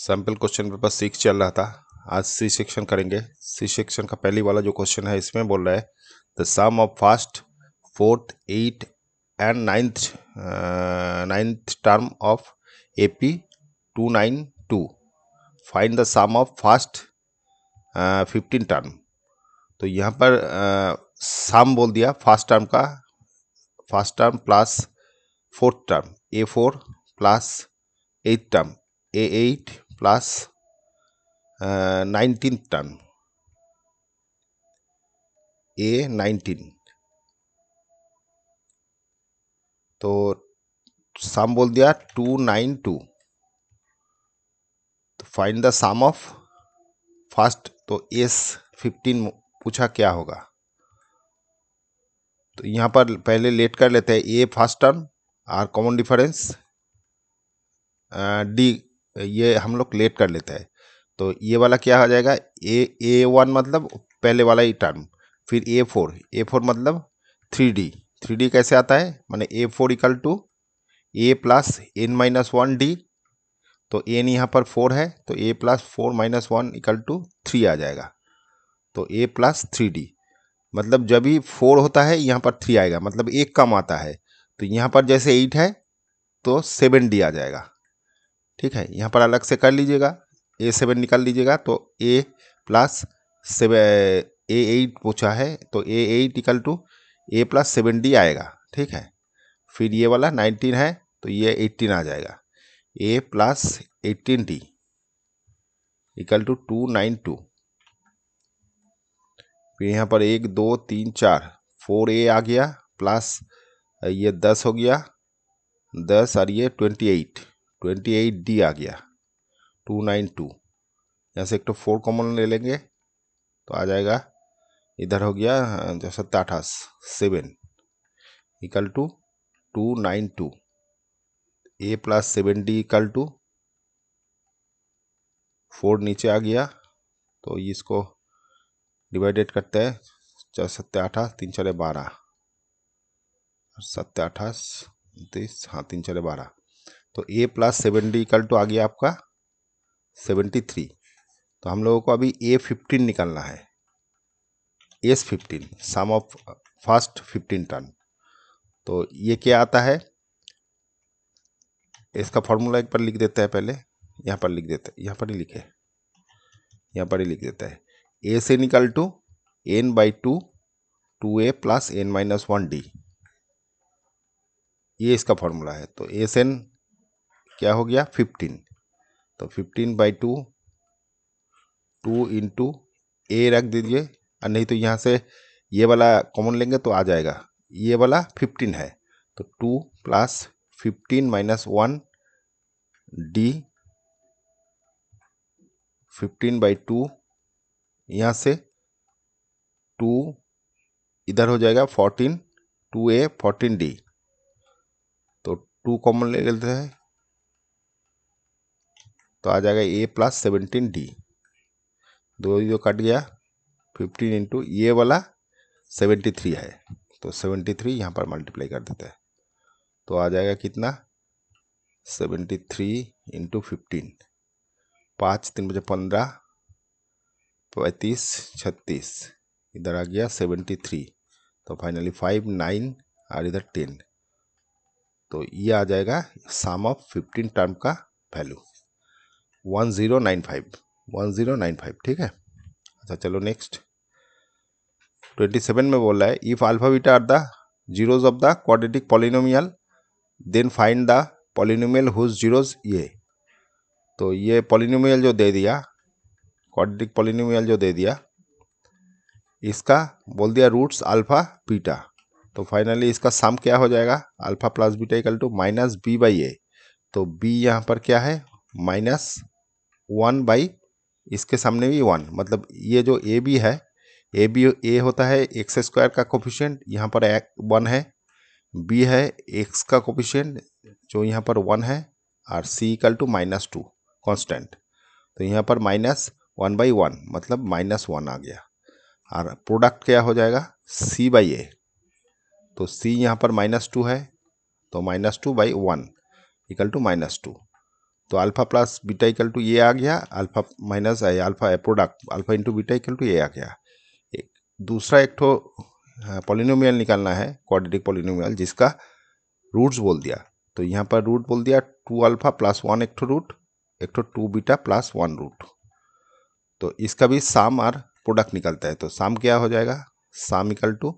Sample question paper six चल रहा था आज सी सेक्शन करेंगे सी सेक्शन का पहली वाला जो क्वेश्चन है इसमें बोल रहा है the sum of first fourth eight and ninth ninth term of A P two nine two find the sum of first fifteen term तो यहाँ पर सम बोल दिया फर्स्ट टर्म का first term plus fourth term A four plus eight term A eight plus uh, 19th term a 19 तो sum बोल दिया two nine two तो find the sum of first तो एस फिफ्टीन पूछा क्या होगा तो यहाँ पर पहले लेट कर लेते हैं A first term are common difference D ये हम लोग लेट कर लेते हैं तो ये वाला क्या हो जाएगा ए ए वन मतलब पहले वाला ही टर्म फिर ए फोर ए फोर मतलब थ्री डी थ्री डी कैसे आता है मैंने A four equal to A plus N minus one D तो एन यहाँ पर फोर है तो A plus four minus one equal to three आ जाएगा तो ए प्लस थ्री डी मतलब जब भी फोर होता है यहाँ पर थ्री आएगा मतलब एक कम आता है तो यहाँ पर जैसे एट है तो सेवन डी आ जाएगा ठीक है यहाँ पर अलग से कर लीजिएगा ए सेवन निकाल लीजिएगा तो A plus seven A eight पूछा है तो A eight equal to A plus seven D आएगा ठीक है फिर ये वाला नाइनटीन है तो ये एट्टीन आ जाएगा A plus eighteen D equal to two nine two फिर यहाँ पर एक दो तीन चार फोर ए आ गया प्लस ये दस हो गया दस और ये twenty eight twenty eight D आ गया टू नाइन टू यहाँ से एक तो फोर कॉमन ले लेंगे तो आ जाएगा इधर हो गया जो सत्ताठास seven equal to two nine two A plus seven D equal to four नीचे आ गया तो इसको डिवाइडेड करते हैं चार सत्य अठास तीन चार बारह सत्य अठास उनतीस हाँ तीन चार बारह तो A plus seventy equal to आ गया आपका सेवेंटी थ्री तो हम लोगों को अभी ए फिफ्टीन निकालना है S fifteen sum of first fifteen term तो ये क्या आता है इसका फॉर्मूला एक पर लिख देता है पहले यहाँ पर लिख देते यहाँ पर ही लिखे यहाँ पर ही लिख देता है ए से निकल two N by two two A plus N minus one D ये इसका फॉर्मूला है तो एस एन क्या हो गया फिफ्टीन तो fifteen by two two into A रख दीजिए और नहीं तो यहाँ से ये वाला कॉमन लेंगे तो आ जाएगा ये वाला फिफ्टीन है तो two plus fifteen minus one D fifteen by two यहाँ से टू इधर हो जाएगा fourteen two A fourteen D तो टू कॉमन ले लेते हैं तो आ जाएगा ए प्लस सेवनटीन डी दो ही दो कट गया फिफ्टीन इंटू ये वाला सेवेंटी थ्री है तो सेवेंटी थ्री यहाँ पर मल्टीप्लाई कर देते हैं तो आ जाएगा कितना सेवेंटी थ्री इंटू फिफ्टीन पाँच तीन बजे पंद्रह पैंतीस छत्तीस इधर आ गया सेवेंटी थ्री तो फाइनली फाइव नाइन और इधर टेन तो ये आ जाएगा सम ऑफ फिफ्टीन टर्म का value one zero nine five one zero nine five ठीक है अच्छा चलो नेक्स्ट ट्वेंटी सेवन में बोल रहा है if alpha beta are the zeros of the quadratic polynomial then find the polynomial whose zeros ये तो ये पॉलिनोमियल जो दे दिया क्वाड्रेटिक पॉलिनोमियल जो दे दिया इसका बोल दिया रूट्स अल्फा बीटा तो फाइनली इसका सम क्या हो जाएगा alpha plus beta equal to minus B by A तो बी यहाँ पर क्या है माइनस वन बाई इसके सामने भी वन मतलब ये जो ए बी है ए बी ए होता है एक्स स्क्वायर का कोफिशियंट यहाँ पर एक वन है बी है एक्स का कोफिशियंट जो यहाँ पर वन है और C equal to minus two constant तो यहाँ पर माइनस वन बाई वन मतलब माइनस वन आ गया और प्रोडक्ट क्या हो जाएगा सी बाई ए तो सी यहाँ पर माइनस टू है तो minus two by one equal to minus two तो alpha plus beta equal to A आ गया alpha minus I alpha product alpha into beta equal to A आ गया एक दूसरा एक ठो पॉलिनोमियल हाँ, निकालना है क्वाड्रेटिक पॉलिनोमियल जिसका रूट्स बोल दिया तो यहाँ पर रूट बोल दिया टू अल्फ़ा प्लस वन एक ठो रूट एक ठो two beta plus one root तो इसका भी साम और प्रोडक्ट निकलता है तो साम क्या हो जाएगा sum equal to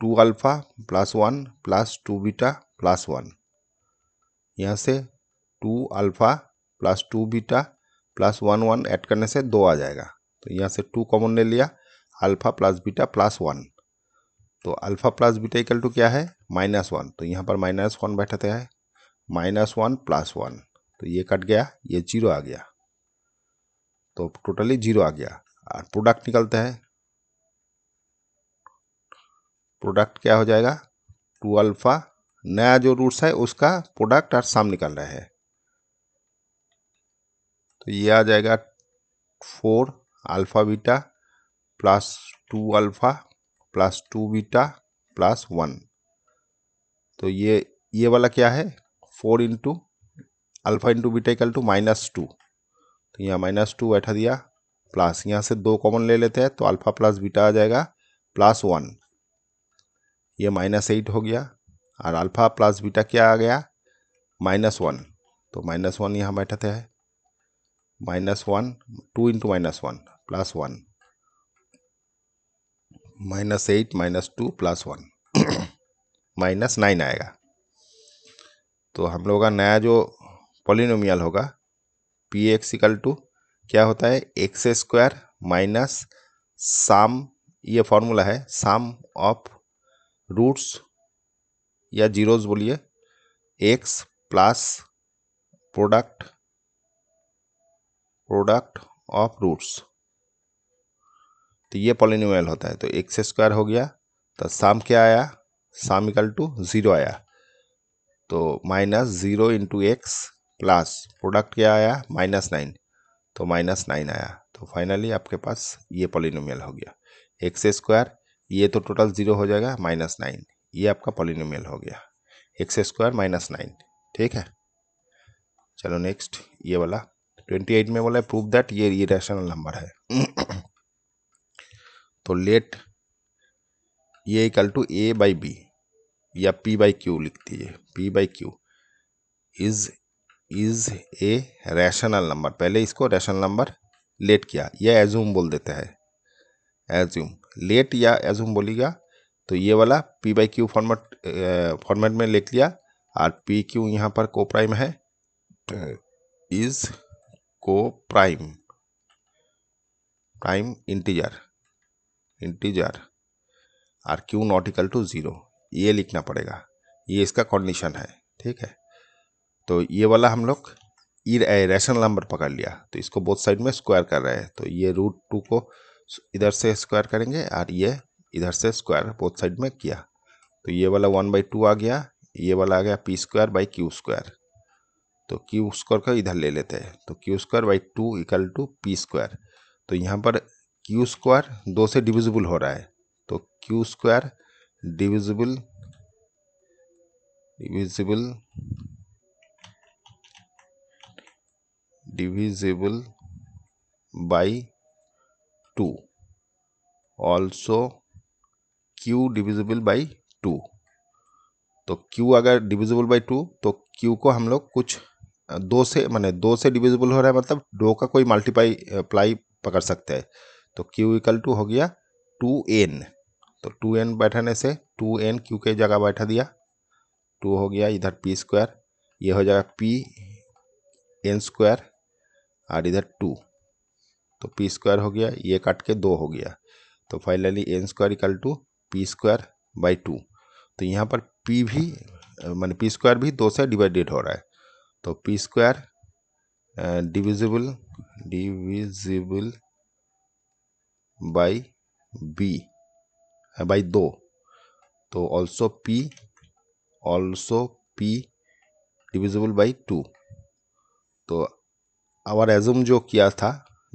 two alpha plus one plus two beta plus one यहाँ से two alpha plus two beta plus one one add करने से दो आ जाएगा तो यहाँ से टू कॉमन ले लिया alpha plus beta plus one तो alpha plus beta equal to क्या है माइनस वन तो यहाँ पर माइनस वन बैठाते हैं माइनस वन प्लस वन तो ये कट गया ये जीरो आ गया तो टोटली जीरो आ गया और प्रोडक्ट निकलता है प्रोडक्ट क्या हो जाएगा टू अल्फ़ा नया जो रूट्स है उसका प्रोडक्ट और सम निकल रहा है तो ये आ जाएगा four alpha beta plus two alpha plus two beta plus one तो ये ये वाला क्या है four into alpha into beta equal to minus two तो यहाँ माइनस टू बैठा दिया प्लस यहाँ से दो कॉमन ले लेते हैं तो अल्फ़ा प्लस बीटा आ जाएगा प्लस वन ये माइनस एट हो गया और अल्फ़ा प्लस बीटा क्या आ गया माइनस वन तो माइनस वन यहाँ बैठाते हैं minus 1 2 into minus 1 plus 1 minus eight minus two plus one minus nine आएगा तो हम लोगों का नया जो पॉलिनोमियल होगा पी एक्स इकल टू क्या होता है एक्स स्क्वायर माइनस साम ये फॉर्मूला है साम ऑफ रूट्स या जीरोज बोलिए X plus product product of roots तो ये पॉलिनोमियल होता है तो एक्स स्क्वायर हो गया तो साम क्या आया साम इकल टू ज़ीरो आया तो minus zero into X plus product क्या आया माइनस नाइन तो माइनस नाइन आया तो फाइनली आपके पास ये पॉलिनोमियल हो गया एक्स स्क्वायर ये तो टोटल ज़ीरो हो जाएगा माइनस नाइन ये आपका पॉलिनोमियल हो गया एक्स स्क्वायर माइनस नाइन ठीक है चलो नेक्स्ट ये वाला ट्वेंटी एट में बोला है प्रूफ दैट तो ये इरेशनल नंबर है तो लेट ये equal to A by B या पी बाई क्यू लिख दीजिए P by Q is is a rational number पहले इसको रैशनल नंबर लेट किया या एज्यूम बोल देता है एज्यूम लेट या एज्यूम बोलेगा तो ये वाला P by Q format format में लिख लिया और पी क्यू यहाँ पर को प्राइम है is coprime prime integer integer are Q not equal to zero ये लिखना पड़ेगा ये इसका कंडीशन है ठीक है तो ये वाला हम लोग रैशनल नंबर पकड़ लिया तो इसको बोथ साइड में स्क्वायर कर रहे हैं तो ये रूट टू को इधर से स्क्वायर करेंगे और ये इधर से स्क्वायर बोथ साइड में किया तो ये वाला वन बाई टू आ गया ये वाला आ गया P square by Q square तो क्यू स्क्वायर का इधर ले लेते हैं तो Q square by two equal to P square तो यहाँ पर क्यू स्क्वायर दो से डिविजिबल हो रहा है तो Q square divisible divisible divisible by two also Q divisible by two तो क्यू अगर डिविजिबल बाई टू तो क्यू को हम लोग कुछ दो से माने दो से डिविजिबल हो रहा है मतलब दो का कोई मल्टीपाई प्लाई पकड़ सकते हैं तो क्यू इक्वल टू हो गया टू एन तो टू एन बैठाने से टू एन क्यू के जगह बैठा दिया टू हो गया इधर पी स्क्वायर ये हो जाएगा पी एन स्क्वायर और इधर टू तो पी स्क्वायर हो गया ये काट के दो हो गया तो finally N square equal to P square by two तो यहाँ पर पी भी मैंने पी स्क्वायर भी दो से डिवाइडेड हो रहा है तो P square divisible divisible by B by दो तो also P also P divisible by two तो आवर एजुम जो किया था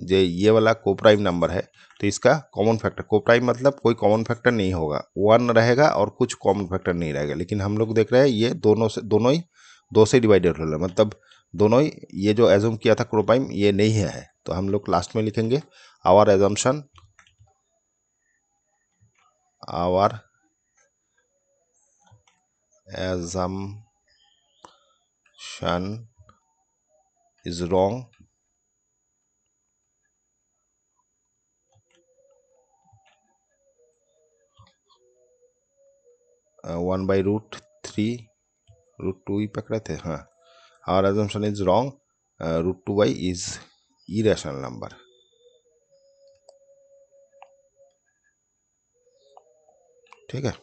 जो ये वाला कोप्राइम नंबर है तो इसका कॉमन फैक्टर कोप्राइम मतलब कोई कॉमन फैक्टर नहीं होगा वन रहेगा और कुछ कॉमन फैक्टर नहीं रहेगा लेकिन हम लोग देख रहे हैं ये दोनों से दोनों ही दो से डिवाइडेड रूलर मतलब दोनों ही ये जो एजूम किया था क्रोपाइम ये नहीं है तो हम लोग लास्ट में लिखेंगे our assumption our assumption is wrong one by root three root two ही पकड़े थे हाँ our assumption is wrong root two why is irrational number ठीक है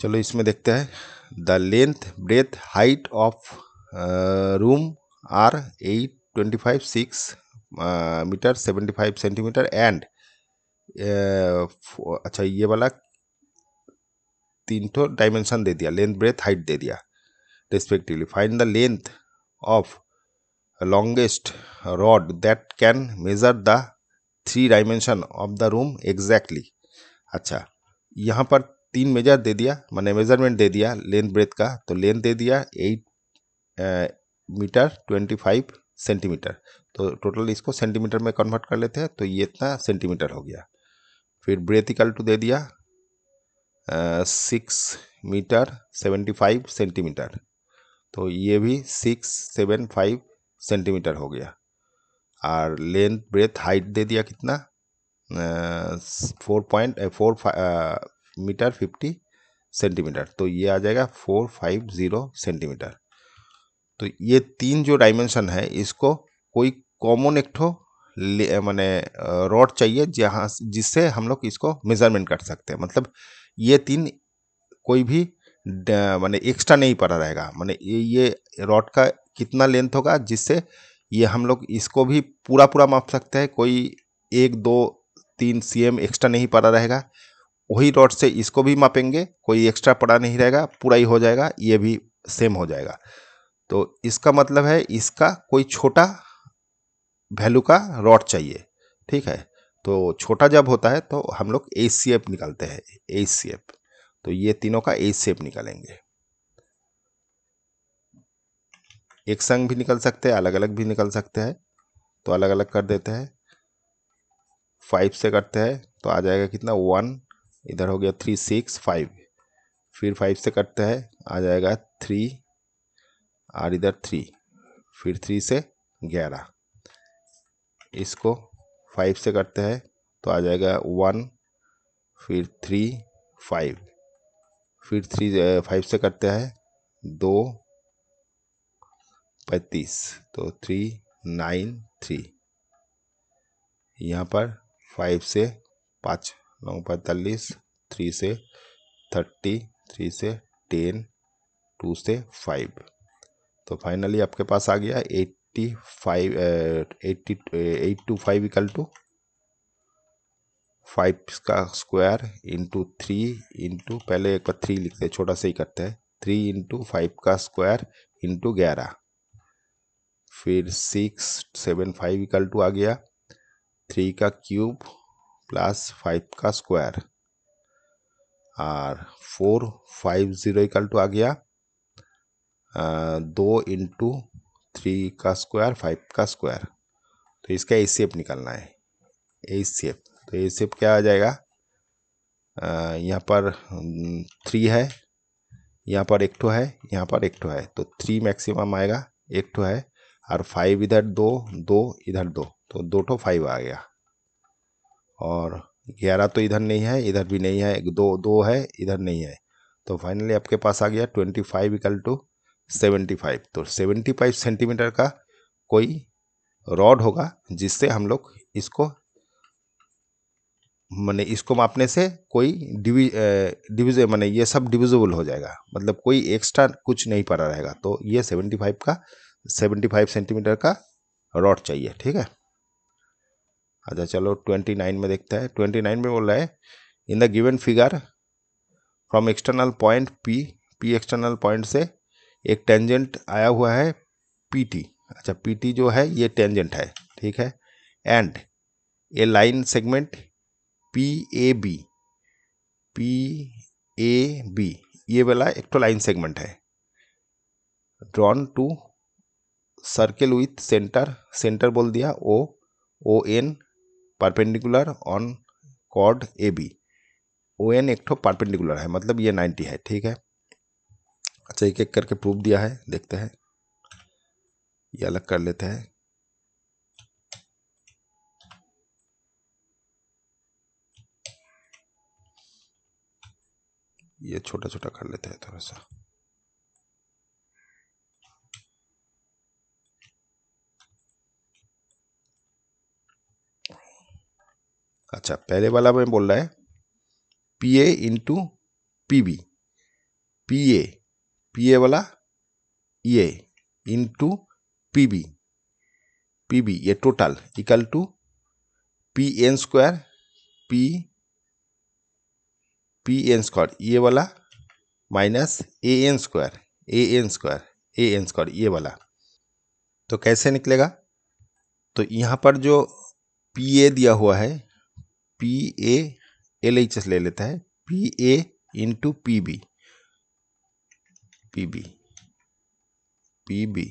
चलो इसमें देखते हैं the length breadth height of room are eight twenty five six metre seventy five centimetre and अच्छा ये वाला तीन ठो डायमेंशन दे दिया लेंथ ब्रेथ हाइट दे दिया respectively find the length of longest rod that can measure the three dimension of the room exactly अच्छा यहाँ पर तीन मेजर दे दिया मैंने मेजरमेंट दे दिया लेंथ ब्रेथ का तो लेंथ दे दिया eight metre twenty five centimetre तो टोटल इसको सेंटीमीटर में कन्वर्ट कर लेते हैं तो ये इतना सेंटीमीटर हो गया फिर ब्रेथ इकल टू दे दिया six metre seventy five centimetre तो ये भी सिक्स सेवन फाइव सेंटीमीटर हो गया और लेंथ ब्रेथ हाइट दे दिया कितना four point four metre fifty centimetre तो ये आ जाएगा फोर फाइव ज़ीरो सेंटीमीटर तो ये तीन जो डायमेंशन है इसको कोई कॉमन एक ठो मैंने रॉड चाहिए जहाँ जिससे हम लोग इसको मेज़रमेंट कर सकते हैं मतलब ये तीन कोई भी मैंने एक्स्ट्रा नहीं पड़ा रहेगा मैंने ये रॉड का कितना लेंथ होगा जिससे ये हम लोग इसको भी पूरा पूरा माप सकते हैं कोई एक दो तीन सी एम एक्स्ट्रा नहीं पड़ा रहेगा वही रॉड से इसको भी मापेंगे कोई एक्स्ट्रा पड़ा नहीं रहेगा पूरा ही हो जाएगा ये भी सेम हो जाएगा तो इसका मतलब है इसका कोई छोटा वैल्यू का रॉड चाहिए ठीक है तो छोटा जब होता है तो हम लोग ए सी एफ निकालते हैं ए सी एफ तो ये तीनों का ए सी एफ निकालेंगे एक संग भी निकल सकते हैं अलग अलग भी निकल सकते हैं तो अलग अलग कर देते हैं फाइव से करते हैं तो आ जाएगा कितना वन इधर हो गया थ्री सिक्स फाइव फिर फाइव से करते हैं आ जाएगा थ्री और इधर थ्री फिर थ्री से ग्यारह इसको फाइव से करते हैं तो आ जाएगा वन फिर थ्री फाइव फिर थ्री फाइव से करते हैं दो पैंतीस तो थ्री नाइन थ्री यहाँ पर फाइव से पाँच नौ पैंतालीस थ्री से थर्टी थ्री से टेन टू से फाइव तो फाइनली आपके पास आ गया eight eighty five eighty eight two five equal to five का स्क्वायर इंटू थ्री इंटू पहले एक बार थ्री लिखते हैं छोटा सा ही करते हैं थ्री इंटू फाइव का स्क्वायर इंटू ग्यारह फिर six seven five equal to आ गया थ्री का क्यूब प्लस फाइव का स्क्वायर और four five zero equal to आ गया दो इंटू थ्री का स्क्वायर फाइव का स्क्वायर तो इसका ए सेप निकालना है ए तो ए सेप क्या आ जाएगा यहाँ पर हम्म, थ्री है यहाँ पर एक ठो है यहाँ पर एक ठो है तो थ्री मैक्सिमम आएगा एक ठो है और फाइव इधर दो दो इधर दो तो दो ठो फाइव आ गया और ग्यारह तो इधर नहीं है इधर भी नहीं है दो दो है इधर नहीं है तो फाइनली आपके पास आ गया twenty five equal to seventy five तो सेवेंटी फाइव सेंटीमीटर का कोई रॉड होगा जिससे हम लोग इसको मैंने इसको मापने से कोई डिवि डिविज मैंने ये सब डिविजिबल हो जाएगा मतलब कोई एक्स्ट्रा कुछ नहीं पड़ा रहेगा तो ये सेवेंटी फाइव का सेवेंटी फाइव सेंटीमीटर का रॉड चाहिए ठीक है अच्छा चलो ट्वेंटी नाइन में देखते हैं ट्वेंटी नाइन में बोल रहा है in the given figure from external point P P external point से एक टेंजेंट आया हुआ है पी अच्छा पी जो है ये टेंजेंट है ठीक है and A line segment P A B P A B ये वाला एक तो लाइन सेगमेंट है drawn to circle with centre centre बोल दिया O O N perpendicular on chord A B O N एक तो परपेंडिकुलर है मतलब ये नाइन्टी है ठीक है अच्छा एक एक करके प्रूफ दिया है देखते हैं ये अलग कर लेते हैं ये छोटा छोटा कर लेते हैं थोड़ा सा अच्छा पहले वाला में बोल रहा है P A into P B P A P A वाला e ये into P B P B ये total equal to P N square P P N square ये वाला minus A N square A N square A N square ये वाला तो कैसे निकलेगा तो यहाँ पर जो पी ए दिया हुआ है P A L H S ले लेता है P A into P B PB PB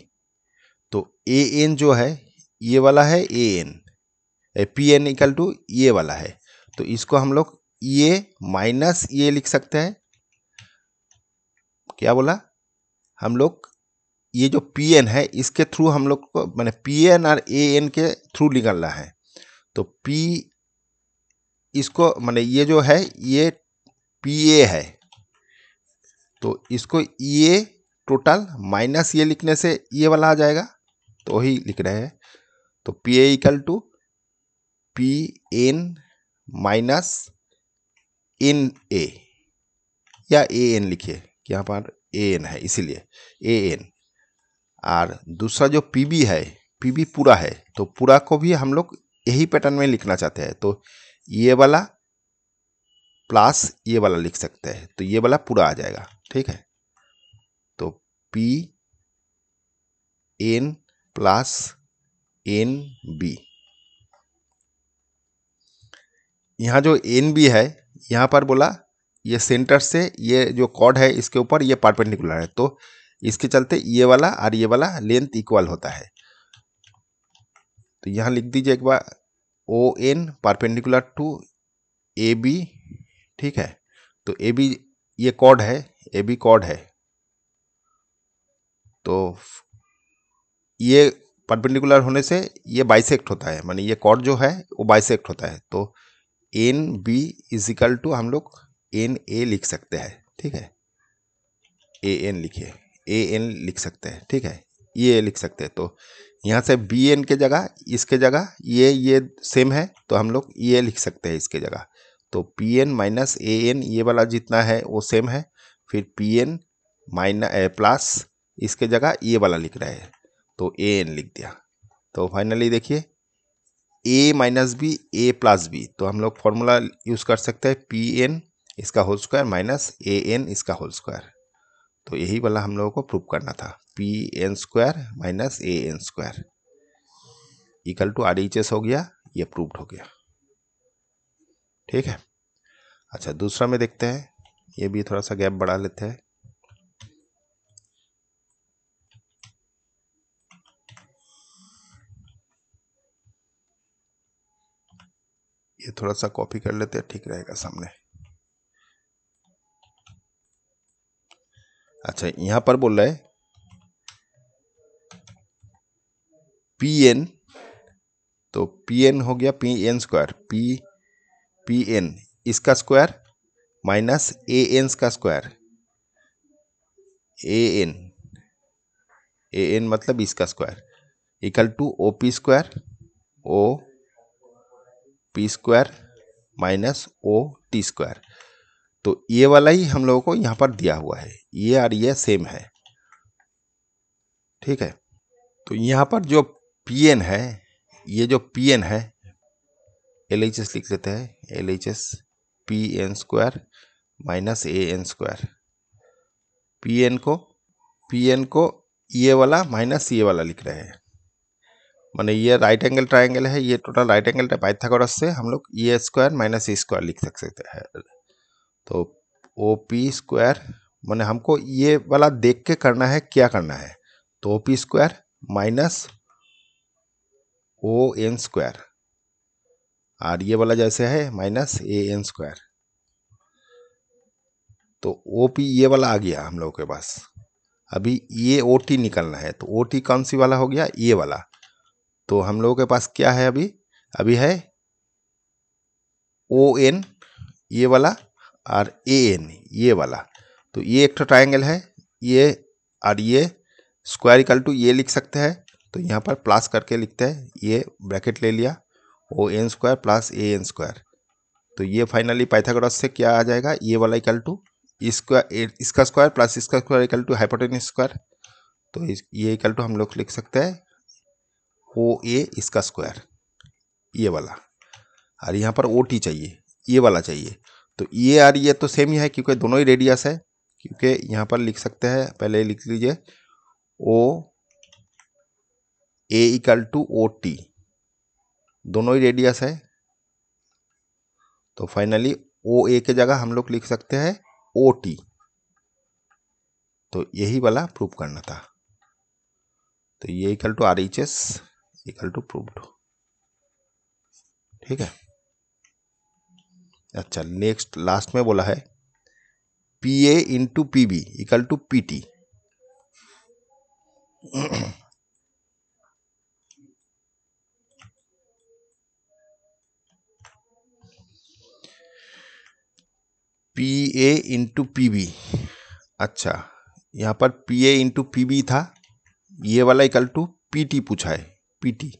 तो ए एन जो है ये वाला है A N P N equal to ये वाला है तो इसको हम लोग ये माइनस ये लिख सकते हैं क्या बोला हम लोग ये जो पी एन है इसके थ्रू हम लोग को मैंने पी एन और ए एन के थ्रू निकलना है तो पी इसको मैंने ये जो है ये पी ए है तो इसको ये टोटल माइनस ये लिखने से ये वाला आ जाएगा तो वही लिख रहे हैं तो P A equal to P N minus N A या ए एन लिखिए कि यहाँ पर ए एन है इसीलिए ए एन और दूसरा जो पी बी है पी बी पूरा है तो पूरा को भी हम लोग यही पैटर्न में लिखना चाहते हैं तो ये वाला प्लस ये वाला लिख सकते हैं तो ये वाला पूरा आ जाएगा ठीक है तो P N plus N B यहाँ जो एन बी है यहाँ पर बोला ये सेंटर से ये जो कॉर्ड है इसके ऊपर ये पार्पेंडिकुलर है तो इसके चलते ये वाला और ये वाला लेंथ इक्वल होता है तो यहाँ लिख दीजिए एक बार O N perpendicular to A B ठीक है तो ए बी ये कॉर्ड है ए बी कॉड है तो ये परपेंडिकुलर होने से ये बाइसेक्ट होता है मानी ये कॉड जो है वो बाइसेक्ट होता है तो एन बी इजिकल टू हम लोग एन ए लिख सकते हैं ठीक है ए एन लिखिए ए एन लिख सकते हैं ठीक है ये लिख सकते हैं तो यहाँ से बी एन के जगह इसके जगह ये ये सेम है तो हम लोग ये लिख सकते हैं इसके जगह तो P N minus A N ये वाला जितना है वो सेम है फिर पी एन ए प्लस इसके जगह ए वाला लिख रहा है तो ए एन लिख दिया तो फाइनली देखिए A minus B A plus B तो हम लोग फॉर्मूला यूज़ कर सकते हैं पी एन इसका whole square minus A N इसका होल स्क्वायर तो यही वाला हम लोगों को प्रूव करना था P N square minus A N square equal to R H S हो गया ये प्रूव्ड हो गया ठीक है अच्छा दूसरा में देखते हैं ये भी थोड़ा सा गैप बढ़ा लेते हैं ये थोड़ा सा कॉपी कर लेते हैं ठीक रहेगा सामने अच्छा यहां पर बोल रहा है पी एन तो पी एन हो गया P N square P P N इसका स्क्वायर माइनस ए एन का square A N A N मतलब इसका square equal to O P square O P square minus O T square तो ये वाला ही हम लोगों को यहाँ पर दिया हुआ है ये और ये सेम है ठीक है तो यहाँ पर जो पी एन है ये जो पी एन है एल एच एस लिख लेते हैं L H S P N square minus A N square P N को पी एन को ये वाला माइनस ये वाला लिख रहे हैं माने ये राइट एंगल ट्राइंगल है ये टोटल राइट एंगल पाइथागोरस से हम लोग A square minus A square लिख सकते हैं तो ओ पी स्क्वायर मैंने हमको ये वाला देख के करना है क्या करना है तो O P square minus O N square और ये वाला जैसे है माइनस ए एन स्क्वायर तो ओ पी ये वाला आ गया हम लोगों के पास अभी ये ओ टी निकलना है तो ओ टी कौन सी वाला हो गया ये वाला तो हम लोगों के पास क्या है अभी अभी है ओ एन ये वाला और ए एन ये वाला तो ये एक ट्राइंगल है ये और ये स्क्वायर इक्वल टू ये लिख सकते हैं तो यहाँ पर प्लस करके लिखते हैं ये ब्रैकेट ले लिया O N square plus A N square तो ये फाइनली पाइथागोरस से क्या आ जाएगा ये वाला इक्वल टू स्क्वायर इसका स्क्वायर प्लस इसका square equal to hypotenuse square तो ये इक्वल टू हम लोग लिख सकते हैं ओ ए इसका स्क्वायर ये वाला और यहाँ पर ओ टी चाहिए ये वाला चाहिए तो ये और ये तो सेम ही है क्योंकि दोनों ही रेडियस है क्योंकि यहाँ पर लिख सकते हैं पहले लिख लीजिए O A equal to O T दोनों ही रेडियस है तो फाइनली ओ ए के जगह हम लोग लिख सकते हैं ओ टी तो यही वाला प्रूफ करना था तो ये equal to R H S equal to proof ठीक है अच्छा नेक्स्ट लास्ट में बोला है P A into P B equal to P T P A into P B अच्छा यहाँ पर P A into P B था ये वाला इक्वल टू पी टी पूछा है पी टी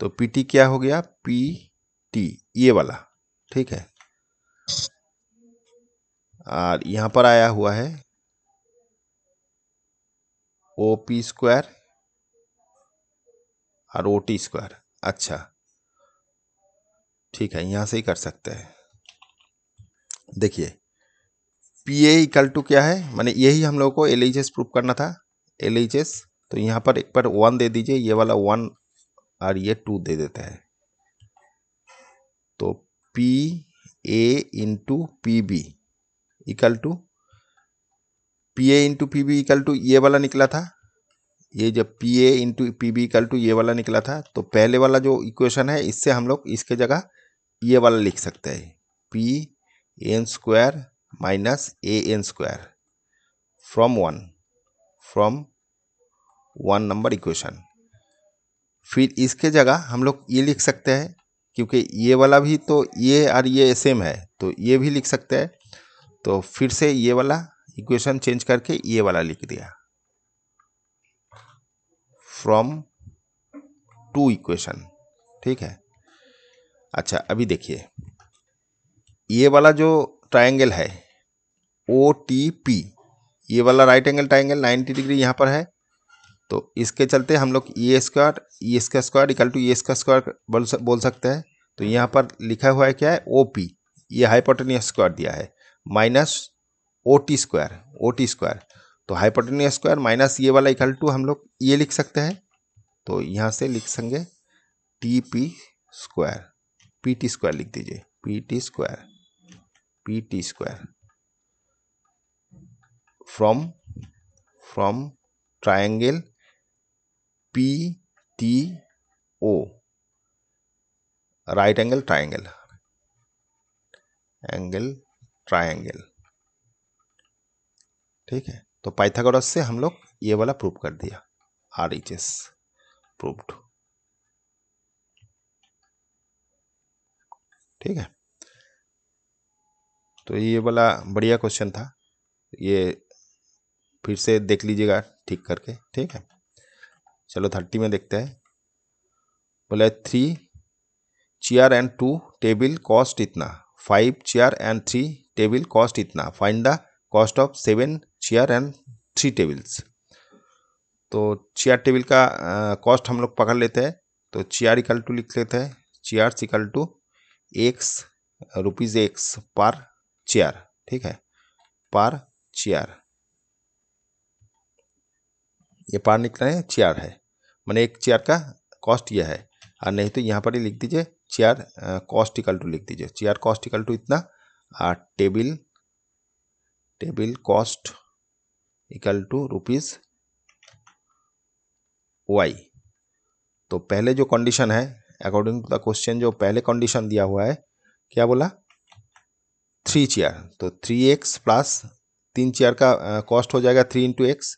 तो पी टी क्या हो गया पी टी ये वाला ठीक है और यहाँ पर आया हुआ है ओ पी स्क्वायर और ओ टी स्क्वायर अच्छा ठीक है यहाँ से ही कर सकते हैं देखिए पी ए इक्वल टू क्या है मैंने यही हम लोगों को एल एच एस प्रूफ करना था एल एच एस तो यहाँ पर एक पर वन दे दीजिए ये वाला वन और ये टू दे देता है तो P A into P B equal to P A into P B equal to ये वाला निकला था ये जब P A into P B equal to ये वाला निकला था तो पहले वाला जो इक्वेशन है इससे हम लोग इसके जगह ये वाला लिख सकते हैं P N square minus A N square from one from one number equation फिर इसके जगह हम लोग ये लिख सकते हैं क्योंकि ये वाला भी तो ये और ये सेम है तो ये भी लिख सकते हैं तो फिर से ये वाला इक्वेशन चेंज करके ये वाला लिख दिया फ्रॉम टू इक्वेशन ठीक है अच्छा अभी देखिए ये वाला जो ट्राइंगल है ओ टी पी ये वाला राइट एंगल ट्राइंगल 90 डिग्री यहाँ पर है तो इसके चलते हम लोग ए स्क्वायर ई इसका स्क्वायर इक्वल टू ए स्का स्क्वायर बोल बोल सकते हैं तो यहाँ पर लिखा हुआ है क्या है ओ पी ये हाइपोटेनियस स्क्वायर दिया है minus O T square O T square तो हाइपोटेनियस स्क्वायर माइनस ये वाला इक्वल टू हम लोग ये लिख सकते हैं तो यहाँ से लिख सकेंगे T P square P T square लिख दीजिए P T square T square from from triangle पी right angle triangle angle triangle ठीक है तो पाइथागोरस से हम लोग ये वाला प्रूफ कर दिया आर इच एस प्रूफ ठीक है तो ये वाला बढ़िया क्वेश्चन था ये फिर से देख लीजिएगा ठीक करके ठीक है चलो थर्टी में देखते हैं बोला three chair and two table cost इतना five chair and three table cost इतना find the cost of seven chair and three tables तो चेयर टेबल का कॉस्ट हम लोग पकड़ लेते हैं तो चेयर इकल टू लिख लेते हैं chairs equal to X rupees X per chair ठीक है पार चेयर ये पार निकला हैं चेयर है मैंने एक चेयर का कॉस्ट यह है और नहीं तो यहाँ पर ही लिख दीजिए चेयर कॉस्ट इकल टू लिख दीजिए चेयर कॉस्ट इकल टू इतना और table table cost equal to rupees Y तो पहले जो कंडीशन है अकॉर्डिंग टू द क्वेश्चन जो पहले कंडीशन दिया हुआ है क्या बोला थ्री चेयर तो थ्री एक्स प्लस तीन चेयर का कॉस्ट हो जाएगा थ्री इंटू एक्स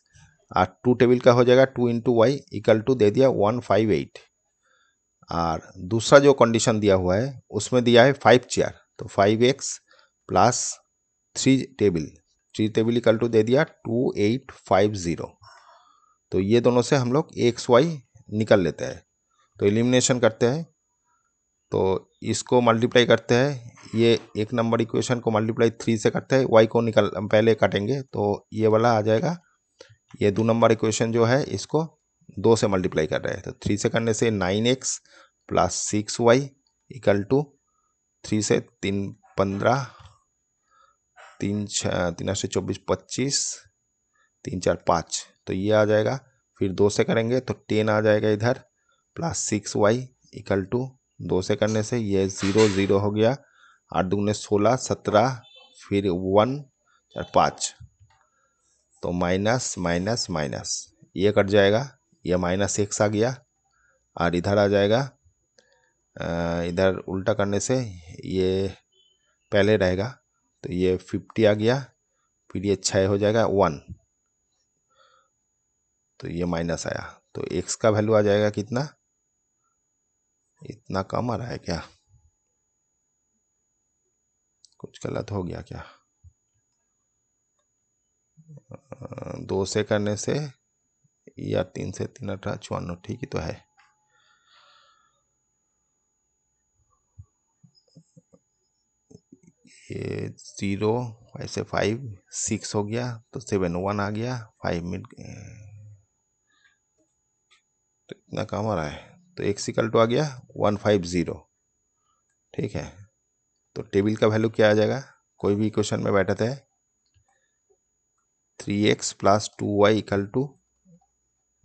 और टू टेबल का हो जाएगा two into Y equal to दे दिया वन फाइव एट और दूसरा जो कंडीशन दिया हुआ है उसमें दिया है फाइव चेयर तो five X plus three table three table equal to दे दिया टू एट फाइव ज़ीरो तो ये दोनों से हम लोग एक्स वाई निकल लेते हैं तो एलिमिनेशन करते हैं तो इसको मल्टीप्लाई करते हैं ये एक नंबर इक्वेशन को मल्टीप्लाई थ्री से करते हैं वाई को निकल पहले काटेंगे तो ये वाला आ जाएगा ये दो नंबर इक्वेशन जो है इसको दो से मल्टीप्लाई कर रहे हैं तो थ्री से करने से nine X plus six Y equal to three से तीन पंद्रह तीन छः तीन से चौबीस पच्चीस तीन चार पाँच तो ये आ जाएगा फिर दो से करेंगे तो टेन आ जाएगा इधर plus six Y equal to दो से करने से ये ज़ीरो ज़ीरो हो गया आठ दुगने सोलह सत्रह फिर वन और पाँच तो माइनस माइनस माइनस ये कट जाएगा ये माइनस एक्स आ गया और इधर आ जाएगा इधर उल्टा करने से ये पहले रहेगा तो ये फिफ्टी आ गया फिर ये छः हो जाएगा वन तो ये माइनस आया तो एक्स का वैल्यू आ जाएगा कितना इतना कम आ रहा है क्या कुछ गलत हो गया क्या दो से करने से या तीन से तीन अठारह चौवन ठीक ही तो है ये ज़ीरो ऐसे फाइव सिक्स हो गया तो सेवन वन आ गया फाइव मिनट तो इतना काम आ रहा है तो एक्स इक्वल टू आ गया वन फाइव ज़ीरो ठीक है तो टेबल का वैल्यू क्या आ जाएगा कोई भी क्वेश्चन में बैठाते हैं three X plus two Y equal to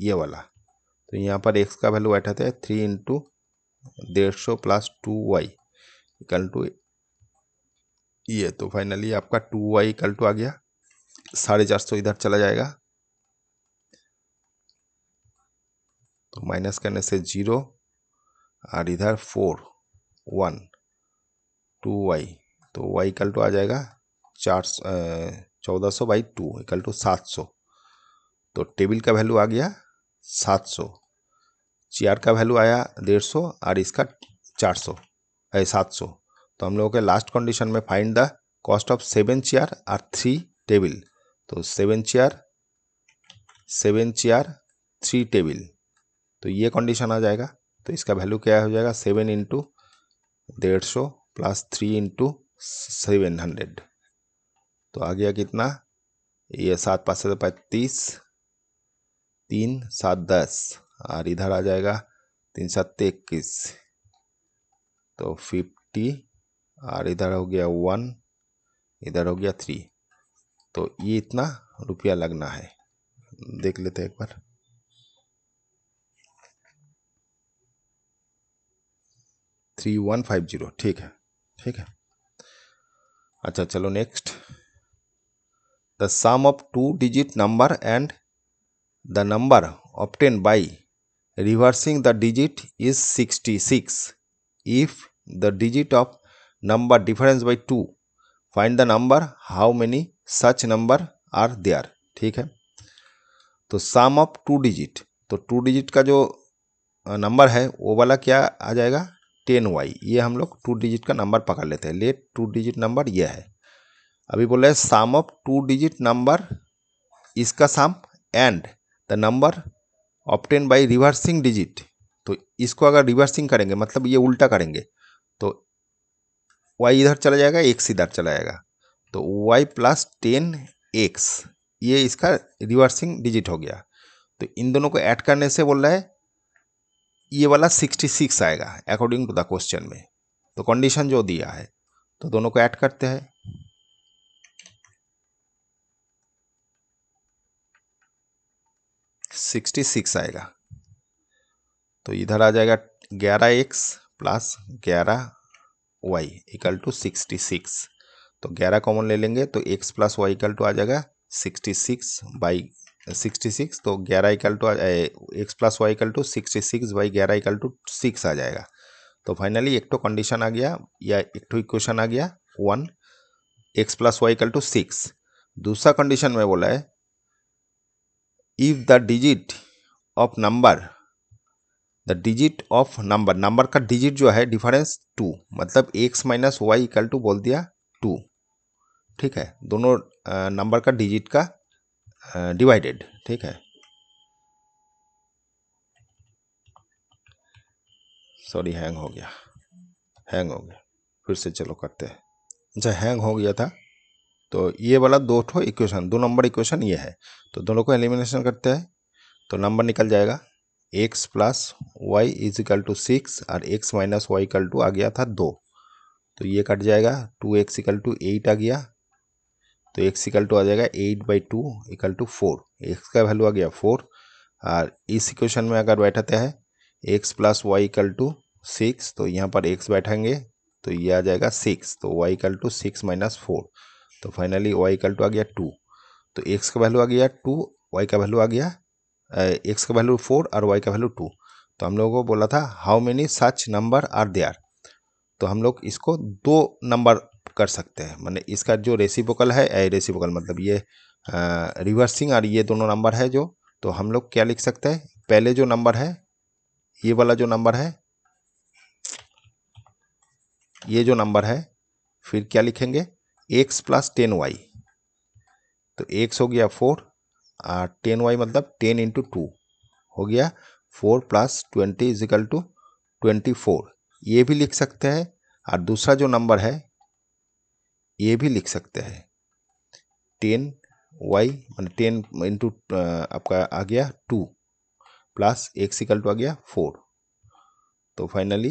ये वाला तो यहाँ पर एक्स का वैल्यू बैठाते हैं थ्री इंटू डेढ़ सौ plus two Y equal to ये तो फाइनली आपका टू वाई इक्वल टू आ गया साढ़े चार सौ इधर चला जाएगा तो माइनस करने से जीरो और इधर फोर वन टू वाई तो वाई इक्वल टू आ जाएगा चार चौदह सौ बाई टू इक्वल टू सात सौ तो टेबल का वैल्यू आ गया सात सौ चेयर का वैल्यू आया डेढ़ सौ और इसका चार सौ सात सौ तो हम लोगों के लास्ट कंडीशन में find the cost of seven chair और थ्री टेबल तो seven chair seven chair three table तो ये कंडीशन आ जाएगा तो इसका वैल्यू क्या हो जाएगा सेवन इंटू डेढ़ सौ plus three into seven hundred तो आ गया कितना ये सात पाँच सात पैंतीस तीन सात दस और इधर आ जाएगा तीन सात इक्कीस तो फिफ्टी और इधर हो गया वन इधर हो गया थ्री तो ये इतना रुपया लगना है देख लेते हैं एक बार थ्री वन फाइव जीरो ठीक है ठीक है अच्छा चलो next the sum of two digit number and the number obtained by reversing the digit is sixty six if the digit of number difference by two find the number how many such number are there आर ठीक है तो sum of two digit तो two digit का जो number है वो वाला क्या आ जाएगा टेन वाई ये हम लोग टू डिजिट का नंबर पकड़ लेते हैं लेट टू डिजिट नंबर ये है अभी बोला है sum of two digit number इसका sum and the number obtained by reversing digit तो इसको अगर रिवर्सिंग करेंगे मतलब ये उल्टा करेंगे तो वाई इधर चला जाएगा एक्स इधर चला जाएगा तो वाई प्लस टेन एक्स ये इसका रिवर्सिंग डिजिट हो गया तो इन दोनों को ऐड करने से बोल रहा है ये वाला सिक्सटी सिक्स आएगा अकॉर्डिंग टू द क्वेश्चन में तो कंडीशन जो दिया है तो दोनों को ऐड करते हैं सिक्सटी सिक्स आएगा तो इधर आ जाएगा ग्यारह एक्स प्लस ग्यारह Y equal to sixty six तो ग्यारह कॉमन ले लेंगे तो X plus Y equal to आ जाएगा sixty six by sixty six तो ग्यारह equal to X plus Y equal to sixty six by ग्यारह इक्वल टू सिक्स आ जाएगा तो फाइनली एक तो कंडीशन आ गया या एक तो इक्वेशन आ गया one X plus Y equal to six दूसरा कंडीशन में बोला है if the digit of number the digit of number number का डिजिट जो है डिफरेंस टू मतलब X minus Y equal to बोल दिया टू ठीक है दोनों नंबर का डिजिट का डिवाइडेड uh, ठीक है सॉरी हैंग हो गया हैंग हो गया फिर से चलो करते हैं अच्छा हैंग हो गया था तो ये वाला दो ठो इक्वेशन दो नंबर इक्वेशन ये है तो दोनों को एलिमिनेशन करते हैं तो नंबर निकल जाएगा X plus Y is equal to six और X minus Y equal to आ गया था दो तो ये कट जाएगा two X equal to eight आ गया तो एक्स इक्वल टू आ जाएगा eight by two equal to four X का वैल्यू आ गया फोर और इस इक्वेशन में अगर बैठाते हैं X plus Y equal to six तो यहाँ पर एक्स बैठेंगे तो ये आ जाएगा सिक्स तो Y equal to six minus four तो फाइनली वाई इक्वल टू आ गया टू तो एक्स का वैल्यू आ गया टू वाई का वैल्यू आ गया एक्स का वैल्यू फोर और वाई का वैल्यू टू तो हम लोगों को बोला था how many such number are there तो हम लोग इसको दो नंबर कर सकते हैं मैंने इसका जो रेसिपोकल है ए रेसिपोकल मतलब ये आ, रिवर्सिंग और ये दोनों नंबर है जो तो हम लोग क्या लिख सकते हैं पहले जो नंबर है ये वाला जो नंबर है ये जो नंबर है फिर क्या लिखेंगे एक्स प्लस टेन वाई तो एक्स हो गया फोर और टेन वाई मतलब टेन इंटू टू हो गया four plus twenty equal to twenty four ये भी लिख सकते हैं और दूसरा जो नंबर है ये भी लिख सकते हैं टेन वाई मान टेन इंटू आपका आ गया two plus X equal to आ गया फोर तो फाइनली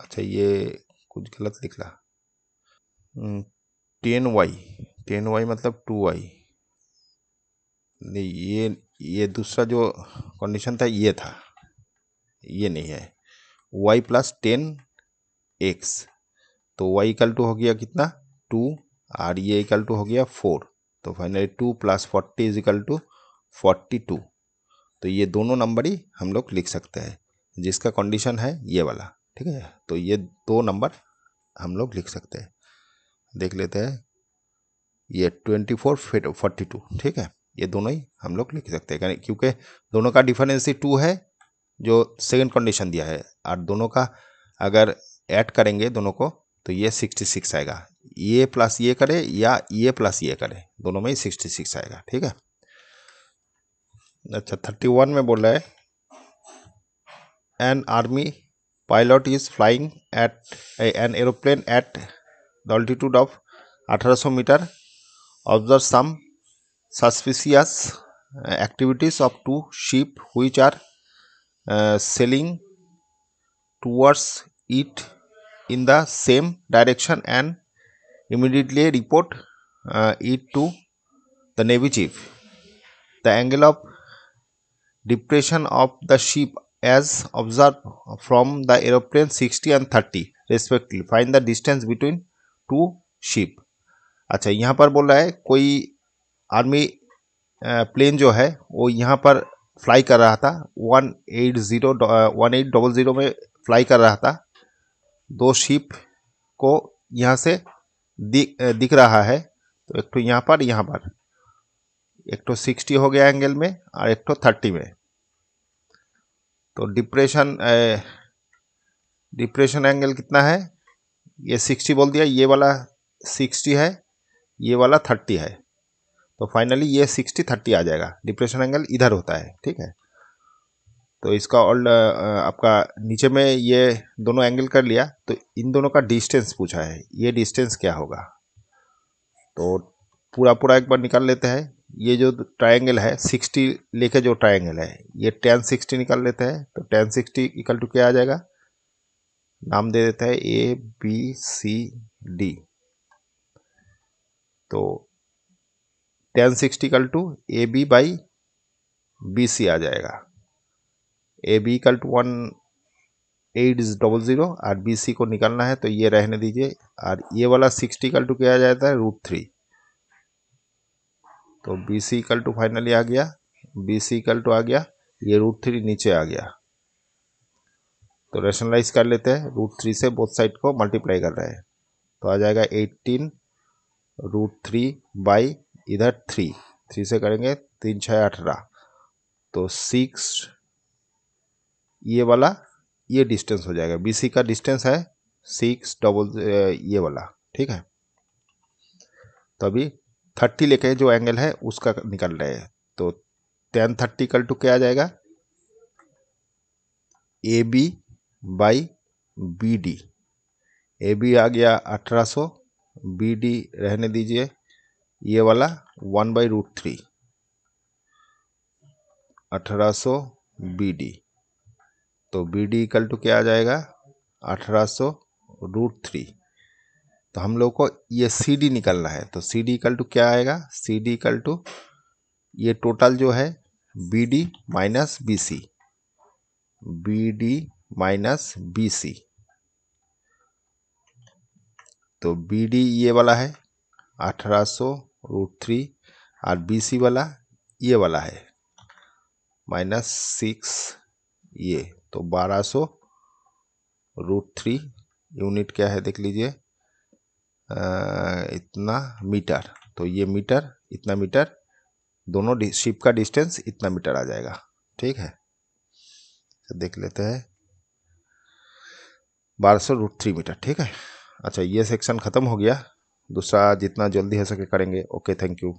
अच्छा ये कुछ गलत ला टेन वाई टेन वाई मतलब टू वाई नहीं ये ये दूसरा जो कंडीशन था ये था ये नहीं है वाई प्लस टेन एक्स तो y इक्वल टू हो गया कितना टू और ये e इक्वल टू हो गया फोर तो finally two plus forty is equal to forty two तो ये दोनों नंबर ही हम लोग लिख सकते हैं जिसका कंडीशन है ये वाला ठीक है तो ये दो नंबर हम लोग लिख सकते हैं देख लेते हैं ये twenty four fit forty two ठीक है ये दोनों ही हम लोग लिख सकते हैं क्योंकि दोनों का डिफरेंस ही टू है जो सेकंड कंडीशन दिया है और दोनों का अगर ऐड करेंगे दोनों को तो ये सिक्सटी सिक्स आएगा ये प्लस ये करे या ये प्लस ये करे दोनों में ही सिक्सटी सिक्स आएगा ठीक है अच्छा थर्टी वन में बोल रहा है an army pilot is flying at an aeroplane at the altitude of 1800 metre observe some suspicious activities of two ship हुई are sailing sailing it in the same direction and immediately report uh, it to the Navy Chief. The angle of depression of the ship as observed from the aeroplane 60 and 30 respectively. Find the distance between two ship. acha yahan par bol raha hai koi army uh, plane jo hai wo yahan par fly कर रहा था one eight zero one eight double zero में fly कर रहा था दो ship को यहाँ से दिख दिख रहा है तो एक तो यहाँ पर यहाँ पर एक तो सिक्सटी हो गया एंगल में और एक तो थर्टी में तो डिप्रेशन डिप्रेशन एंगल कितना है ये सिक्सटी बोल दिया ये वाला सिक्सटी है ये वाला थर्टी है तो फाइनली ये सिक्सटी थर्टी आ जाएगा डिप्रेशन एंगल इधर होता है ठीक है तो इसका ऑल आपका नीचे में ये दोनों एंगल कर लिया तो इन दोनों का डिस्टेंस पूछा है ये डिस्टेंस क्या होगा तो पूरा पूरा एक बार निकाल लेते हैं ये जो ट्रायंगल है 60 लेके जो ट्रायंगल है ये टेन 60 निकाल लेते हैं तो टेन 60 इक्वल टू क्या आ जाएगा नाम दे देता है ए बी सी डी तो ten 60 equal to A B by B C आ जाएगा A B equal to one eight double zero और बी सी को निकालना है तो ये रहने दीजिए और ये वाला सिक्सटी इक्वल टू किया जाता है रूट थ्री तो B C equal to finally आ गया बी सी इक्वल टू आ गया ये रूट थ्री नीचे आ गया तो रेशनलाइज कर लेते हैं रूट थ्री से बोथ साइड को मल्टीप्लाई कर रहे हैं तो आ जाएगा एट्टीन रूट थ्री बाई इधर थ्री थ्री से करेंगे तीन छः अठारह तो सिक्स ये वाला ये डिस्टेंस हो जाएगा बी का डिस्टेंस है सिक्स डबल ये वाला ठीक है तो अभी थर्टी लेके जो एंगल है उसका निकल रहे हैं तो टेन थर्टी कल टू क्या आ जाएगा A B by B D A B आ गया अठारह सौ बी डी रहने दीजिए ये वाला वन बाई रूट थ्री अठारह सौ बी डी तो बी डी इक्वल टू क्या आ जाएगा अठारह सौ रूट थ्री तो हम लोग को ये सी डी निकलना है तो सी डी इक्वल टू क्या आएगा सी डी इक्वल टू ये टोटल जो है B D minus B C B D minus B C तो बी डी ये वाला है अठारह सौ रूट थ्री और बी सी वाला ये वाला है माइनस सिक्स ये तो 1200 सौ रूट थ्री यूनिट क्या है देख लीजिए इतना मीटर तो ये मीटर इतना मीटर दोनों शिप का डिस्टेंस इतना मीटर आ जाएगा ठीक है तो देख लेते हैं बारह सौ रूट थ्री मीटर ठीक है अच्छा ये सेक्शन ख़त्म हो गया दूसरा जितना जल्दी हो सके करेंगे ओके थैंक यू